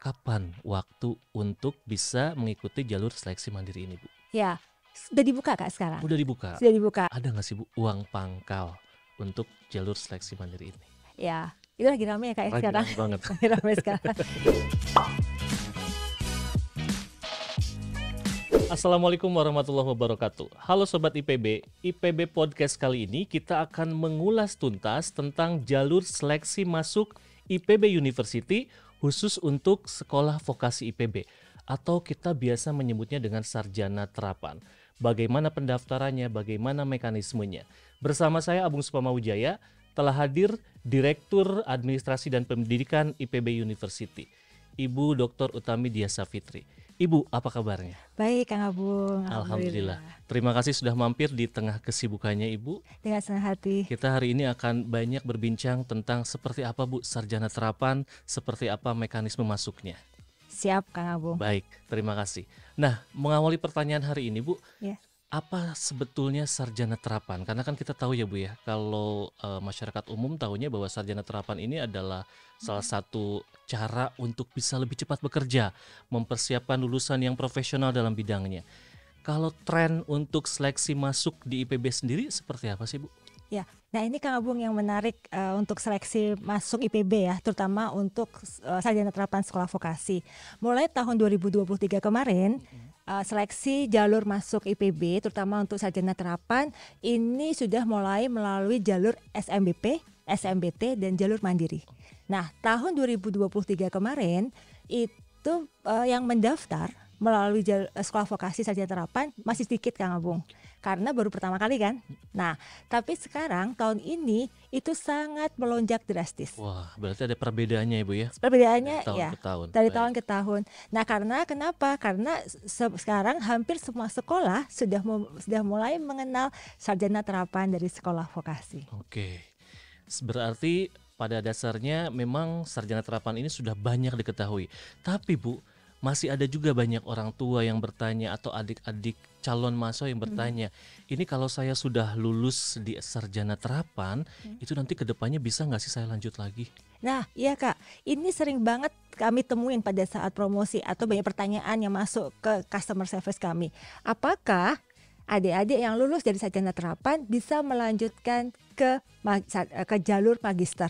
kapan waktu untuk bisa mengikuti jalur seleksi mandiri ini, Bu? Ya, sudah dibuka Kak sekarang? Sudah dibuka. Sudah dibuka. Ada nggak sih Bu uang pangkal untuk jalur seleksi mandiri ini? Ya, itu lagi ramai ya Kak ya, lagi sekarang. Lagi banget. lagi ramai sekarang. Assalamualaikum warahmatullahi wabarakatuh. Halo sobat IPB. IPB podcast kali ini kita akan mengulas tuntas tentang jalur seleksi masuk IPB University khusus untuk sekolah vokasi IPB atau kita biasa menyebutnya dengan sarjana terapan. Bagaimana pendaftarannya, bagaimana mekanismenya. Bersama saya Abung Supama Wijaya telah hadir Direktur Administrasi dan Pendidikan IPB University, Ibu Dr. Utami Diasa Fitri. Ibu, apa kabarnya? Baik, Kang Abung. Alhamdulillah. Alhamdulillah. Terima kasih sudah mampir di tengah kesibukannya Ibu. Dengan senang hati. Kita hari ini akan banyak berbincang tentang seperti apa Bu sarjana terapan, seperti apa mekanisme masuknya. Siap, Kang Abung. Baik, terima kasih. Nah, mengawali pertanyaan hari ini, Bu. Yeah apa sebetulnya sarjana terapan? Karena kan kita tahu ya Bu ya, kalau e, masyarakat umum tahunya bahwa sarjana terapan ini adalah salah hmm. satu cara untuk bisa lebih cepat bekerja, mempersiapkan lulusan yang profesional dalam bidangnya. Kalau tren untuk seleksi masuk di IPB sendiri seperti apa sih Bu? Ya, nah ini Kang Abung yang menarik uh, untuk seleksi masuk IPB ya, terutama untuk uh, sarjana terapan sekolah vokasi. Mulai tahun 2023 kemarin, mm -hmm uh, seleksi jalur masuk IPB terutama untuk sarjana terapan ini sudah mulai melalui jalur SMBP, SMBT dan jalur mandiri. Nah, tahun 2023 kemarin itu uh, yang mendaftar melalui jalur, uh, eh, sekolah vokasi sarjana terapan masih sedikit Kang Abung karena baru pertama kali kan. Nah, tapi sekarang tahun ini itu sangat melonjak drastis. Wah, berarti ada perbedaannya Ibu ya? Perbedaannya dari tahun ya. Ke tahun. Dari tahun ke tahun. Nah, karena kenapa? Karena se sekarang hampir semua sekolah sudah sudah mulai mengenal sarjana terapan dari sekolah vokasi. Oke. Berarti pada dasarnya memang sarjana terapan ini sudah banyak diketahui. Tapi Bu, masih ada juga banyak orang tua yang bertanya atau adik-adik calon mahasiswa yang mhm. bertanya, hmm. ini kalau saya sudah lulus di sarjana terapan, hmm. itu nanti kedepannya bisa nggak sih saya lanjut lagi? Nah, iya kak, ini sering banget kami temuin pada saat promosi atau banyak pertanyaan yang masuk ke customer service kami. Apakah adik-adik yang lulus dari sarjana terapan bisa melanjutkan ke ke jalur magister?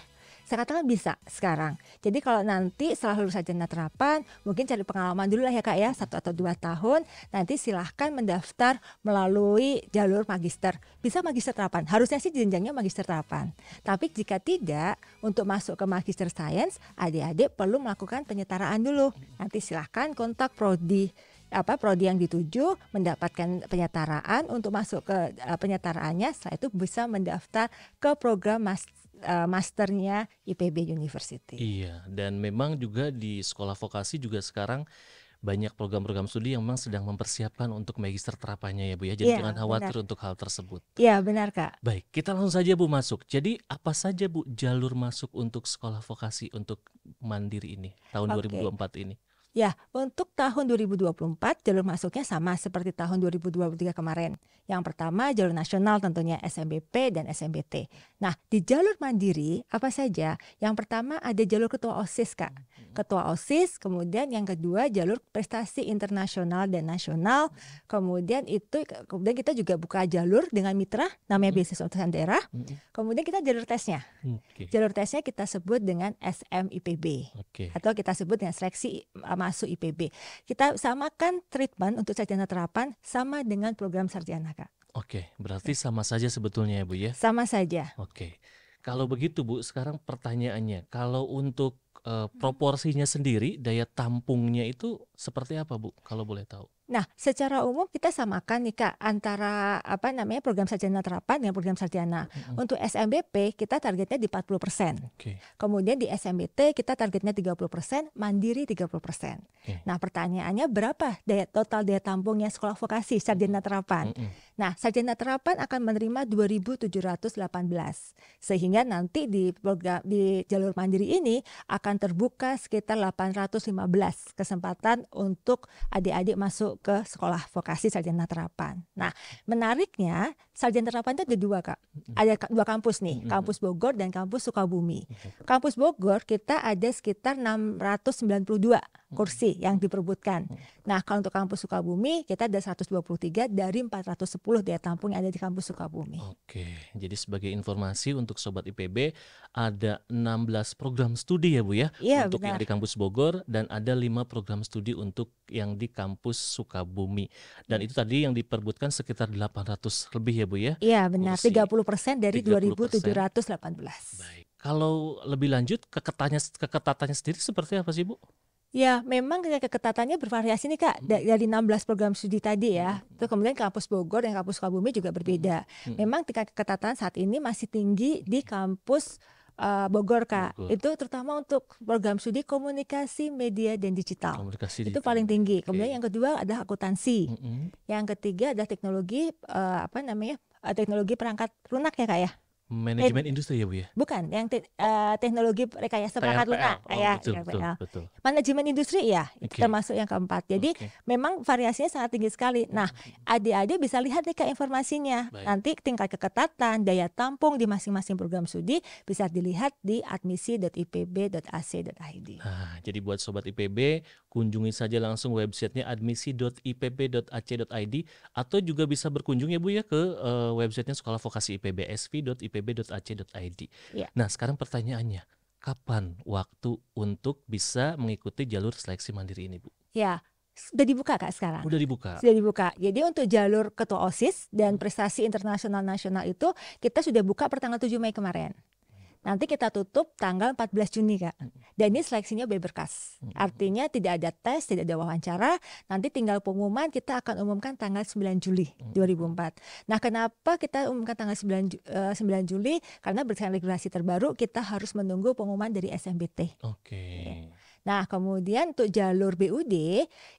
saya katakan bisa sekarang. Jadi kalau nanti setelah lulus sarjana terapan, mungkin cari pengalaman dulu lah ya kak ya, satu atau dua tahun. Nanti silahkan mendaftar melalui jalur magister. Bisa magister terapan, harusnya sih jenjangnya magister terapan. Tapi jika tidak, untuk masuk ke magister science, adik-adik perlu melakukan penyetaraan dulu. Nanti silahkan kontak prodi apa prodi yang dituju mendapatkan penyetaraan untuk masuk ke eh, penyetaraannya setelah itu bisa mendaftar ke program mas uh, masternya IPB University. Iya, dan memang juga di sekolah vokasi juga sekarang banyak program-program studi yang memang sedang mempersiapkan untuk magister terapannya ya Bu ya. Jadi ya, jangan khawatir benar. untuk hal tersebut. Iya, benar Kak. Baik, kita langsung saja Bu masuk. Jadi apa saja Bu jalur masuk untuk sekolah vokasi untuk mandiri ini tahun okay. 2024 ini? Ya, untuk tahun 2024 jalur masuknya sama seperti tahun 2023 kemarin. Yang pertama jalur nasional tentunya SMBP dan SMBT. Nah, di jalur mandiri apa saja? Yang pertama ada jalur ketua OSIS, Kak. Ketua OSIS, kemudian yang kedua jalur prestasi internasional dan nasional. Kemudian itu kemudian kita juga buka jalur dengan mitra namanya hmm. bisnis utusan daerah. Hmm. Kemudian kita jalur tesnya. Jalur tesnya kita sebut dengan SMIPB. Atau kita sebut dengan seleksi masuk IPB. Kita samakan treatment untuk sarjana terapan sama dengan program sarjana, Kak. Oke, berarti sama saja sebetulnya ya, Bu ya? Sama saja. Oke. Kalau begitu, Bu, sekarang pertanyaannya, kalau untuk uh, proporsinya sendiri daya tampungnya itu seperti apa, Bu? Kalau boleh tahu. Nah, secara umum kita samakan nih Kak antara apa namanya program sarjana terapan dengan program sarjana. Mm -hmm. Untuk SMBP kita targetnya di 40%. Okay. Kemudian di SMBT kita targetnya 30%, mandiri 30%. Okay. Nah, pertanyaannya berapa daya total daya tampungnya sekolah vokasi sarjana terapan? Mm -hmm. Nah, sarjana terapan akan menerima 2.718 sehingga nanti di program di jalur mandiri ini akan terbuka sekitar 815 kesempatan untuk adik-adik masuk ke sekolah vokasi sarjana terapan. Nah, menariknya sarjana terapan itu ada dua kak, ada dua kampus nih, kampus Bogor dan kampus Sukabumi. Kampus Bogor kita ada sekitar 692 kursi yang diperbutkan. Nah, kalau untuk kampus Sukabumi kita ada 123 dari 410 10 daya tampung yang ada di kampus Sukabumi. Oke, jadi sebagai informasi untuk sobat IPB ada 16 program studi ya Bu ya, ya untuk benar. yang di kampus Bogor dan ada 5 program studi untuk yang di kampus Sukabumi. Dan itu tadi yang diperbutkan sekitar 800 lebih ya Bu ya. Iya, benar. Kursi 30% dari 30%. 2718. Baik. Kalau lebih lanjut keketatannya keketatannya sendiri seperti apa sih Bu? Ya, memang keketatannya bervariasi nih Kak. Hmm. Dari 16 program studi tadi ya. Hmm. Terus kemudian kampus Bogor dan kampus Sukabumi juga berbeda. Hmm. Memang tingkat keketatan saat ini masih tinggi di kampus eh, Bogor Kak. Bogor. Itu terutama untuk program studi komunikasi, media dan digital. Komunikasi digital. Itu paling tinggi. Kemudian okay. yang kedua ada akuntansi. Mm -hmm. Yang ketiga ada teknologi uh, apa namanya? Eh, teknologi perangkat lunak ya Kak ya manajemen eh, industri ya bu ya bukan yang te uh, teknologi rekayasa perangkat lunak oh, ya betul, betul, betul. manajemen industri ya okay. termasuk yang keempat jadi okay. memang variasinya sangat tinggi sekali nah mm-hmm. adik-adik bisa lihat nih ke informasinya Baik. nanti tingkat keketatan daya tampung di masing-masing program studi bisa dilihat di admisi.ipb.ac.id nah jadi buat sobat IPB kunjungi saja langsung websitenya admisi.ipb.ac.id atau juga bisa berkunjung ya bu ya ke uh, websitenya sekolah vokasi IPB sv.ipb pb.ac.id. Ya. Nah, sekarang pertanyaannya, kapan waktu untuk bisa mengikuti jalur seleksi mandiri ini, Bu? Ya, sudah dibuka kak sekarang? Sudah dibuka. Sudah dibuka. Jadi untuk jalur ketua OSIS dan prestasi internasional nasional itu kita sudah buka per tanggal 7 Mei kemarin. Nanti kita tutup tanggal 14 Juni kak. Hmm. Dan ini seleksinya beberkas, berkas. Hmm. Artinya tidak ada tes, tidak ada wawancara. Nanti tinggal pengumuman kita akan umumkan tanggal 9 Juli 2004. Hmm. Nah kenapa kita umumkan tanggal 9, 9 eh, Juli? Karena berdasarkan regulasi terbaru kita harus menunggu pengumuman dari SMBT. Oke. Okay. Iya. Nah, kemudian untuk jalur BUD,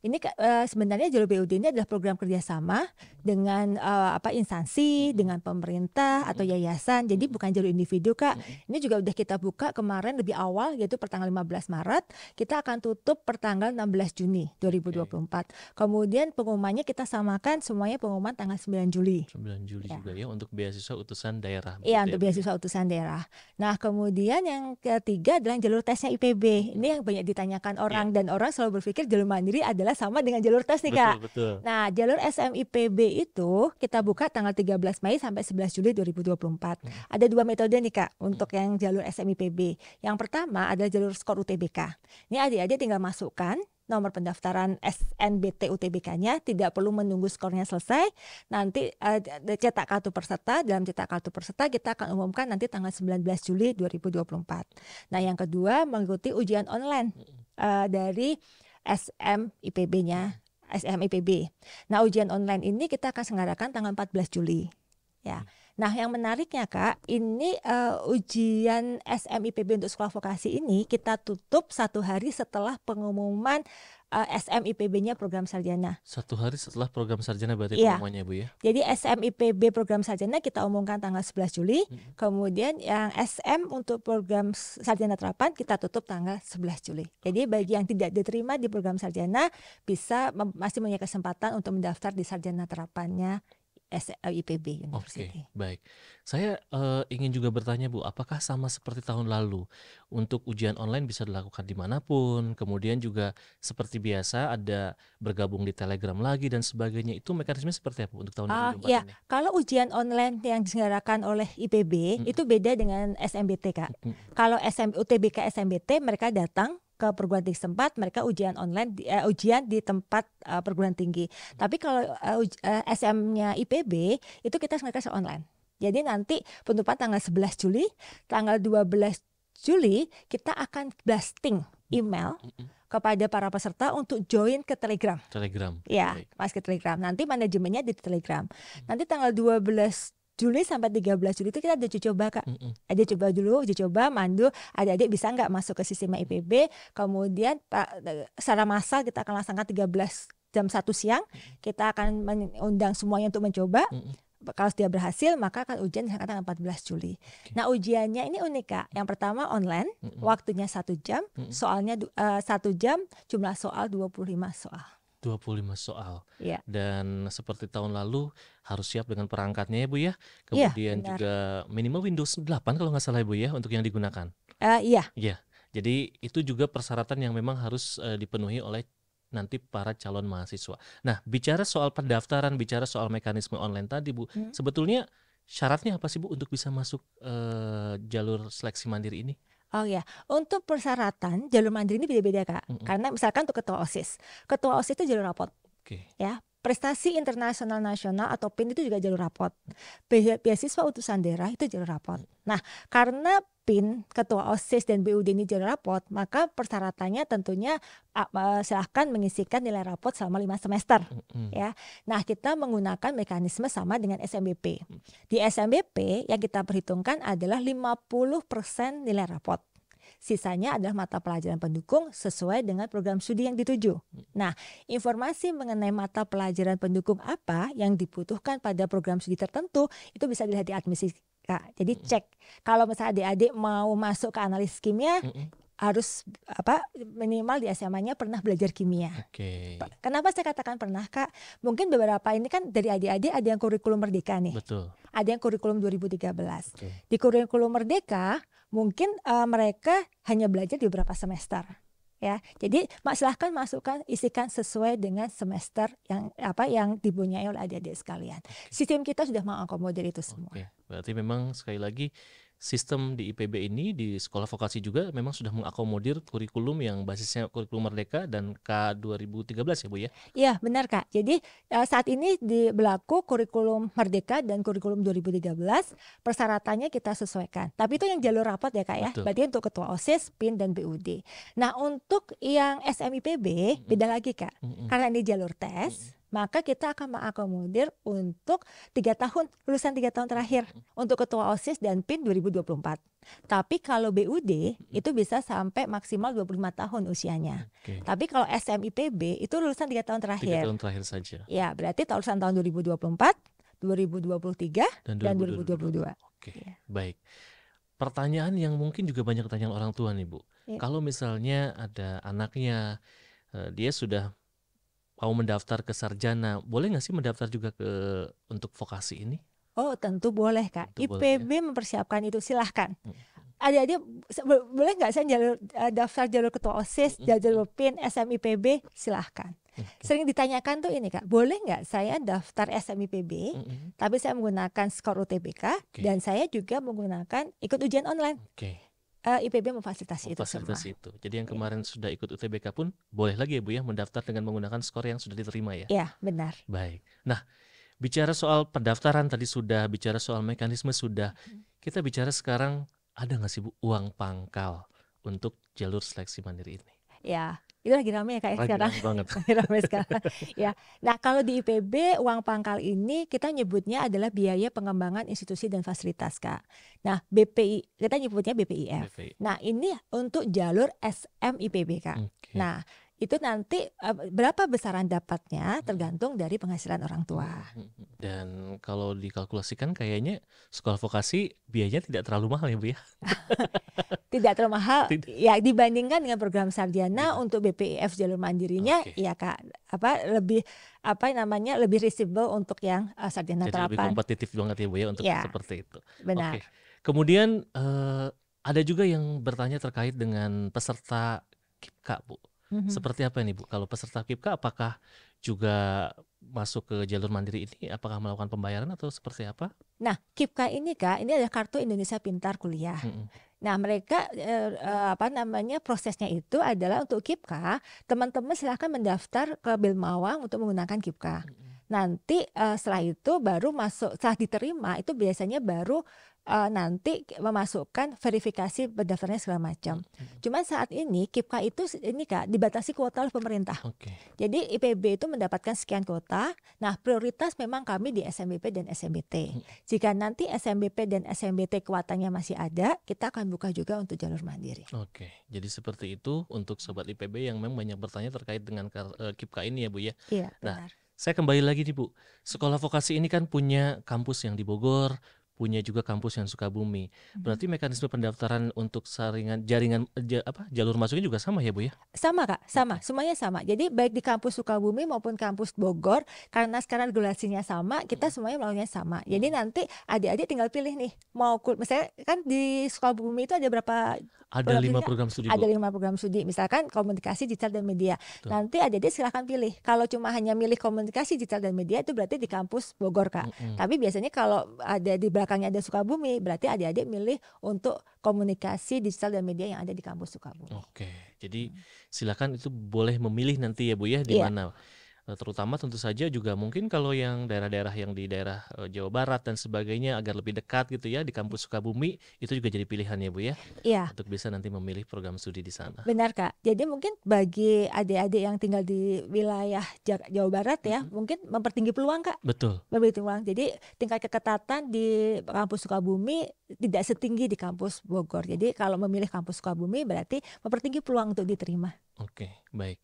ini eh, sebenarnya jalur BUD ini adalah program kerjasama dengan uh, apa instansi, mm-hmm. dengan pemerintah atau mm-hmm. yayasan. Jadi bukan jalur individu, Kak. Mm-hmm. Ini juga udah kita buka kemarin lebih awal yaitu pertanggal 15 Maret, kita akan tutup pertanggal 16 Juni 2024. Okay. Kemudian pengumumannya kita samakan semuanya pengumuman tanggal 9 Juli. 9 Juli ya. juga ya untuk beasiswa utusan daerah. Iya, ya, untuk ya? beasiswa utusan daerah. Nah, kemudian yang ketiga adalah jalur tesnya IPB. Ini yang banyak ditanyakan iya. orang yeah. dan orang selalu berpikir jalur mandiri adalah sama dengan jalur tes nih Kak. Betul, Nah, jalur SMIPB itu kita buka tanggal 13 Mei sampai 11 Juli 2024. Hmm. Ada dua metode nih Kak hmm. untuk hmm. yang jalur SMIPB. Yang pertama adalah jalur skor UTBK. Ini adik-adik tinggal masukkan nomor pendaftaran SNBT UTBK-nya, tidak perlu menunggu skornya selesai. Nanti uh, cetak kartu peserta, dalam cetak kartu peserta kita akan umumkan nanti tanggal 19 Juli 2024. Nah, yang kedua mengikuti ujian online uh, dari SMIPB-nya, SMIPB. Nah, ujian online ini kita akan senggarakan tanggal 14 Juli. Ya. Hmm. Nah, yang menariknya Kak, ini uh, ujian SMIPB untuk sekolah vokasi ini kita tutup satu hari setelah pengumuman uh, eh, SMIPB-nya program sarjana. Satu hari setelah program sarjana berarti iya. pengumumannya Bu ya. Jadi SMIPB program sarjana kita umumkan tanggal 11 Juli, hmm. kemudian yang SM untuk program sarjana terapan kita tutup tanggal 11 Juli. Jadi bagi yang tidak diterima di program sarjana bisa masih punya kesempatan untuk mendaftar di sarjana terapannya Eh, IPB University. Okay, baik. Saya uh, ingin juga bertanya Bu, apakah sama seperti tahun lalu untuk ujian online bisa dilakukan dimanapun, kemudian juga seperti biasa ada bergabung di Telegram lagi dan sebagainya. Itu mekanisme seperti apa untuk tahun uh, ah, 2024 ya, ini? Iya. Kalau ujian online yang diselenggarakan oleh IPB mm -hmm. itu beda dengan SMBT kak. Mm -hmm. Kalau SM, UTBK SMBT mereka datang ke perguruan tinggi setempat, mereka ujian online di, uh, ujian di tempat uh, perguruan tinggi. Hmm. Tapi kalau uh, eh, uh, SM-nya IPB itu kita mereka online. Jadi nanti penutupan tanggal 11 Juli, tanggal 12 Juli kita akan blasting email kepada para peserta untuk join ke Telegram. Telegram. Ya, Baik. Mas ke Telegram. Nanti manajemennya di Telegram. Mm. Nanti tanggal 12 Juli sampai 13 Juli itu kita ada coba kak mm -mm. ada coba dulu uji coba mandu, adik-adik bisa nggak masuk ke sistem IPB kemudian secara massal kita akan laksanakan 13 jam satu siang kita akan mengundang semuanya untuk mencoba mm -mm kalau dia berhasil maka akan ujian tanggal 14 Juli. Okay. Nah ujiannya ini unik kak. Yang pertama online, mm -mm. waktunya satu jam, mm -mm. soalnya eh, satu uh, jam, jumlah soal 25 soal. 25 soal. Ya. Dan seperti tahun lalu harus siap dengan perangkatnya ya Bu ya. Iya, Kemudian ya, juga minimal Windows 8 kalau nggak salah ya Bu ya untuk yang digunakan. Uh, iya. Iya. Jadi itu juga persyaratan yang memang harus uh, dipenuhi oleh nanti para calon mahasiswa. Nah, bicara soal pendaftaran, bicara soal mekanisme online tadi Bu, hmm. sebetulnya syaratnya apa sih Bu untuk bisa masuk uh, jalur seleksi mandiri ini? Oh ya, untuk persyaratan jalur mandiri ini beda-beda kak. Mm -hmm. Karena misalkan untuk ketua osis, ketua osis itu jalur rapot. Okay. Ya, prestasi internasional nasional atau PIN itu juga jalur rapot. Beasiswa utusan daerah itu jalur rapot. Mm. Nah, karena PIN, Ketua OSIS dan BUD ini jadi rapot, maka persyaratannya tentunya ah, eh, silahkan mengisikan nilai rapot selama lima semester, mm-hmm. ya. Nah kita menggunakan mekanisme sama dengan SMBP. Mm. Di SMBP yang kita perhitungkan adalah 50% nilai rapot sisanya adalah mata pelajaran pendukung sesuai dengan program studi yang dituju. Mm. Nah, informasi mengenai mata pelajaran pendukung apa yang dibutuhkan pada program studi tertentu itu bisa dilihat di administrasi Kak. Jadi hmm cek kalau misalnya adik-adik mau masuk ke analis kimia hmm harus apa minimal di SMA-nya pernah belajar kimia. Oke. Okay. Kenapa saya katakan pernah Kak? Mungkin beberapa ini kan dari adik-adik ada yang kurikulum merdeka nih. Betul. Ada yang kurikulum 2013. Okay. Di kurikulum merdeka mungkin uh, mereka hanya belajar di beberapa semester ya. Jadi silahkan masukkan isikan sesuai dengan semester yang apa yang dibunyai oleh adik-adik sekalian. Sistem kita sudah mengakomodir itu semua. Oke. Berarti memang sekali lagi sistem di IPB ini di sekolah vokasi juga memang sudah mengakomodir kurikulum yang basisnya kurikulum merdeka dan K 2013 ya Bu ya. Iya, benar Kak. Jadi eh, saat ini di berlaku kurikulum merdeka dan kurikulum 2013 persyaratannya kita sesuaikan. Tapi itu yang jalur rapat ya Kak ya. Betul. Berarti untuk ketua OSIS, PIN dan BUD. Nah, untuk yang SMIPB mm beda lagi Kak. Mm -hmm. Karena ini jalur tes. Mm -hmm maka kita akan mengakomodir untuk tiga tahun lulusan tiga tahun terakhir untuk ketua OSIS dan PIN 2024. Tapi kalau BUD itu bisa sampai maksimal 25 tahun usianya. Okay. Tapi kalau SMIPB itu lulusan tiga tahun terakhir. Tiga tahun terakhir saja. Ya, berarti lulusan tahun 2024, 2023 dan, 2022. 2022. Oke. Okay. Ya. Baik. Pertanyaan yang mungkin juga banyak pertanyaan orang tua nih, Bu. Ya. Kalau misalnya ada anaknya eh, dia sudah mau mendaftar ke sarjana, boleh nggak sih mendaftar juga ke untuk vokasi ini? Oh tentu boleh kak. Tentu IPB boleh, ya? mempersiapkan itu silahkan. Hmm. Ada aja boleh nggak saya jalur, eh, daftar jalur ketua osis, hmm. jalur hmm. pin, SMIPB silahkan. Okay. Hmm. Sering ditanyakan tuh ini kak, boleh nggak saya daftar SMIPB, mm -hmm. tapi saya menggunakan skor UTBK okay. dan saya juga menggunakan ikut ujian online. Okay. Uh, eh, IPB memfasilitasi, itu semua. itu. Jadi yang iya. kemarin yeah. sudah ikut UTBK pun boleh lagi ya Bu ya mendaftar dengan menggunakan skor yang sudah diterima ya. Iya, benar. Baik. Nah, bicara soal pendaftaran tadi sudah, bicara soal mekanisme sudah. Kita bicara sekarang ada nggak sih Bu uang pangkal untuk jalur seleksi mandiri ini? Ya, itu lagi rame ya kayak ya, lagi sekarang lagi rame sekarang ya nah kalau di IPB uang pangkal ini kita nyebutnya adalah biaya pengembangan institusi dan fasilitas kak nah BPI kita nyebutnya BPIF BPI. nah ini untuk jalur IPB kak hmm. Okay. Nah, itu nanti eh, berapa besaran dapatnya tergantung dari penghasilan orang tua. Hmm, hmm, hmm. Dan kalau dikalkulasikan kayaknya sekolah vokasi biayanya tidak terlalu mahal ya Bu ya? tidak terlalu mahal. Tidak. Ya dibandingkan dengan program sarjana ya. untuk BPIF jalur mandirinya okay. ya Kak apa lebih apa namanya lebih receivable untuk yang uh, sarjana Jadi terapan. lebih kompetitif banget ya Bu ya untuk ya, seperti itu. Benar. Okay. Kemudian uh, ada juga yang bertanya terkait dengan peserta KIPKA, Bu. Mm -hmm. Seperti apa ini, Bu? Kalau peserta KIPKA apakah juga masuk ke jalur mandiri ini apakah melakukan pembayaran atau seperti apa? Nah, KIPKA ini Kak, ini adalah kartu Indonesia Pintar Kuliah. Mm -hmm. Nah, mereka er, eh, apa namanya prosesnya itu adalah untuk KIPKA, teman-teman silahkan mendaftar ke Bilmawang untuk menggunakan KIPKA. Mm -hmm. Nanti uh, setelah itu baru masuk setelah diterima itu biasanya baru uh, nanti memasukkan verifikasi pendaftarannya segala macam. Hmm. Cuman saat ini KIPKA itu ini Kak dibatasi kuota oleh pemerintah. Okay. Jadi IPB itu mendapatkan sekian kuota. Nah, prioritas memang kami di SMBP dan SMBT. Hmm. Jika nanti SMBP dan SMBT kuotanya masih ada, kita akan buka juga untuk jalur mandiri. Oke. Okay. Jadi seperti itu untuk sobat IPB yang memang banyak bertanya terkait dengan eh, KIPKA ini ya, Bu ya. Iya, nah, benar. Nah, saya kembali lagi nih Bu, sekolah vokasi ini kan punya kampus yang di Bogor, punya juga kampus yang Sukabumi. Hmm. Berarti mekanisme pendaftaran untuk saringan jaringan j, apa jalur masuknya juga sama ya, Bu ya? Sama, Kak. Sama, semuanya sama. Jadi baik di kampus Sukabumi maupun kampus Bogor karena sekarang regulasinya sama, kita hmm. semuanya melakukannya sama. Hmm. Jadi nanti adik-adik tinggal pilih nih mau misalnya kan di Sukabumi itu ada berapa ada lima program studi ada lima program studi misalkan komunikasi digital dan media Tuh. nanti adik-adik silahkan pilih kalau cuma hanya milih komunikasi digital dan media itu berarti di kampus Bogor kak -hmm. tapi biasanya kalau ada di belakang belakangnya ada Sukabumi, berarti adik-adik milih untuk komunikasi digital dan media yang ada di kampus Sukabumi. Oke, jadi silakan itu boleh memilih nanti ya Bu ya di yeah. mana Eh, terutama tentu saja juga mungkin kalau yang daerah-daerah yang di daerah eh, Jawa Barat dan sebagainya agar lebih dekat gitu ya di kampus Sukabumi itu juga jadi pilihan ya Bu ya. Iya. Untuk bisa nanti memilih program studi di sana. Benar Kak. Jadi mungkin bagi adik-adik yang tinggal di wilayah Jawa Barat ya, mm-hmm. mungkin mempertinggi peluang Kak. Betul. Mempertinggi peluang. Jadi tingkat keketatan di kampus Sukabumi tidak setinggi di kampus Bogor. Jadi kalau memilih kampus Sukabumi berarti mempertinggi peluang untuk diterima. Oke, baik.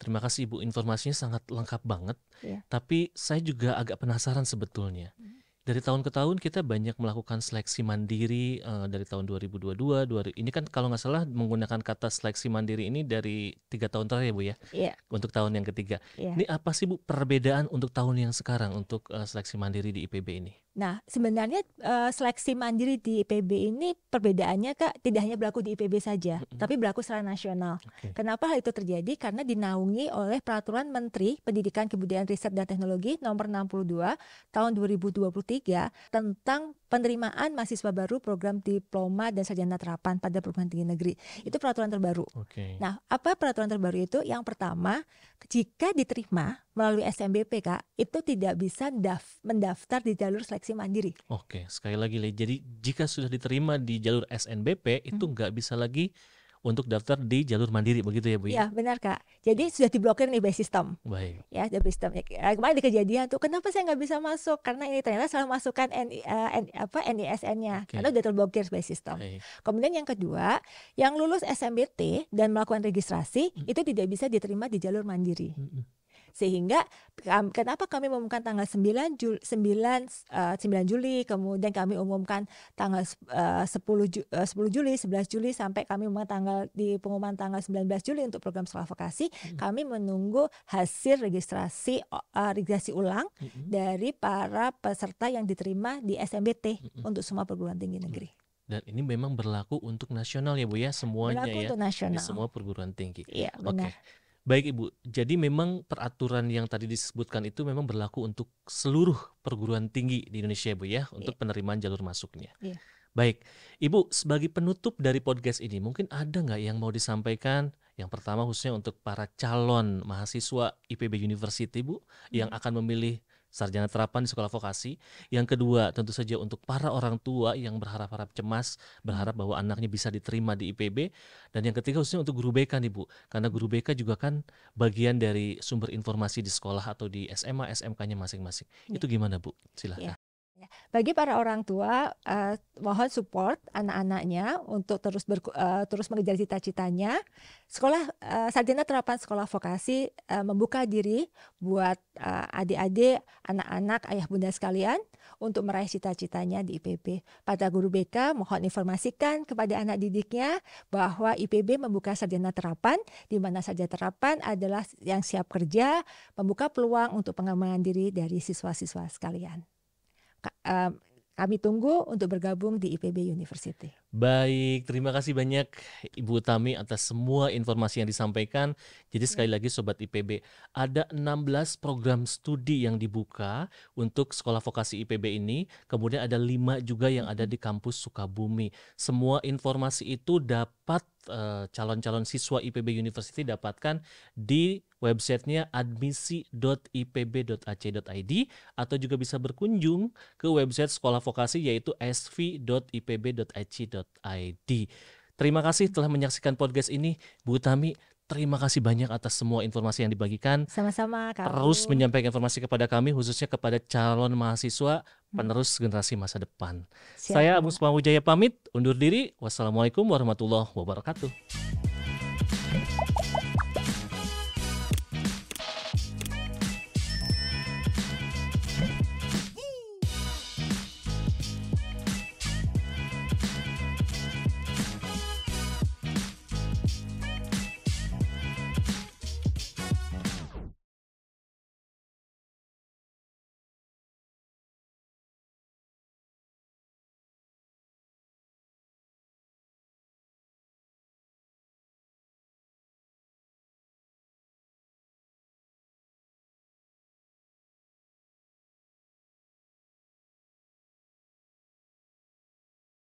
Terima kasih Ibu, informasinya sangat lengkap banget. Yeah. Tapi saya juga agak penasaran sebetulnya. Hmm. Dari tahun ke tahun kita banyak melakukan seleksi mandiri uh, dari tahun 2022. Dua, ini kan kalau nggak salah menggunakan kata seleksi mandiri ini dari tiga tahun terakhir ya Bu ya? Yeah. Untuk tahun yang ketiga. Yeah. Ini apa sih Bu perbedaan untuk tahun yang sekarang untuk uh, seleksi mandiri di IPB ini? Nah, sebenarnya eh, seleksi mandiri di IPB ini perbedaannya Kak tidak hanya berlaku di IPB saja, -hmm. tapi berlaku secara nasional. Okay. Kenapa hal itu terjadi? Karena dinaungi oleh peraturan Menteri Pendidikan Kebudayaan Riset dan Teknologi nomor 62 tahun 2023 tentang penerimaan mahasiswa baru program diploma dan sarjana terapan pada perguruan tinggi negeri. Itu peraturan terbaru. Okay. Nah, apa peraturan terbaru itu? Yang pertama, jika diterima melalui SMBP, Kak, itu tidak bisa daf mendaftar di jalur seleksi mandiri. Oke, okay. sekali lagi, Le. Jadi jika sudah diterima di jalur SNBP, hmm. itu nggak hmm. bisa lagi untuk daftar di jalur mandiri begitu ya Bu? Ya? Iya benar Kak. Jadi sudah diblokir nih by sistem. Baik. Ya by sistem. Ya, kemarin di kejadian tuh kenapa saya nggak bisa masuk karena ini ternyata salah masukkan N, uh, N, apa NISN-nya okay. karena sudah terblokir by sistem. Baik. Kemudian yang kedua yang lulus SMBT dan melakukan registrasi hmm. itu tidak bisa diterima di jalur mandiri. Hmm. hmm. Sehingga kenapa kami umumkan tanggal 9 Juli, 9, uh, 9 Juli, kemudian kami umumkan tanggal uh, 10, uh, 10 Juli, 11 Juli sampai kami umumkan tanggal di pengumuman tanggal 19 Juli untuk program sekolah vokasi, mm hmm. kami menunggu hasil registrasi uh, registrasi ulang mm hmm. dari para peserta yang diterima di SMBT mm hmm. untuk semua perguruan tinggi hmm. negeri. mm Hmm. Dan ini memang berlaku untuk nasional ya Bu ya semuanya berlaku ya. Untuk nasional. Di semua perguruan tinggi. Iya, benar. Oke. Okay. Baik Ibu, jadi memang peraturan yang tadi disebutkan itu memang berlaku untuk seluruh perguruan tinggi di Indonesia Ibu ya, untuk iya. penerimaan jalur masuknya. Yeah. Baik, Ibu sebagai penutup dari podcast ini mungkin ada nggak yang mau disampaikan? Yang pertama khususnya untuk para calon mahasiswa IPB University ibu yeah. yang iya. akan memilih sarjana terapan di sekolah vokasi. Yang kedua, tentu saja untuk para orang tua yang berharap-harap cemas, berharap bahwa anaknya bisa diterima di IPB. Dan yang ketiga khususnya untuk guru BK nih Bu, karena guru BK juga kan bagian dari sumber informasi di sekolah atau di SMA, SMK-nya masing-masing. Ya. Itu gimana Bu? Silahkan. Ya. Ya, bagi para orang tua, uh, mohon support anak-anaknya untuk terus ber, uh, eh, terus mengejar cita-citanya. Sekolah uh, Sarjana Terapan Sekolah Vokasi uh, membuka diri buat uh, adik-adik, anak-anak, ayah bunda sekalian untuk meraih cita-citanya di IPB. Pada guru BK, mohon informasikan kepada anak didiknya bahwa IPB membuka sarjana terapan, di mana sarjana terapan adalah yang siap kerja, membuka peluang untuk pengembangan diri dari siswa-siswa sekalian. Eh, kami tunggu untuk bergabung di IPB University. Baik, terima kasih banyak Ibu Utami atas semua informasi yang disampaikan. Jadi sekali lagi Sobat IPB, ada 16 program studi yang dibuka untuk sekolah vokasi IPB ini. Kemudian ada 5 juga yang ada di kampus Sukabumi. Semua informasi itu dapat eh, calon-calon uh, siswa IPB University dapatkan di websitenya admisi.ipb.ac.id atau juga bisa berkunjung ke website sekolah vokasi yaitu sv.ipb.ac.id. .id. Terima kasih telah menyaksikan podcast ini, Bu Tami. Terima kasih banyak atas semua informasi yang dibagikan. Sama-sama, Terus menyampaikan informasi kepada kami, khususnya kepada calon mahasiswa penerus generasi masa depan. Siap. Saya Agus Supamu pamit, undur diri. Wassalamualaikum warahmatullahi wabarakatuh.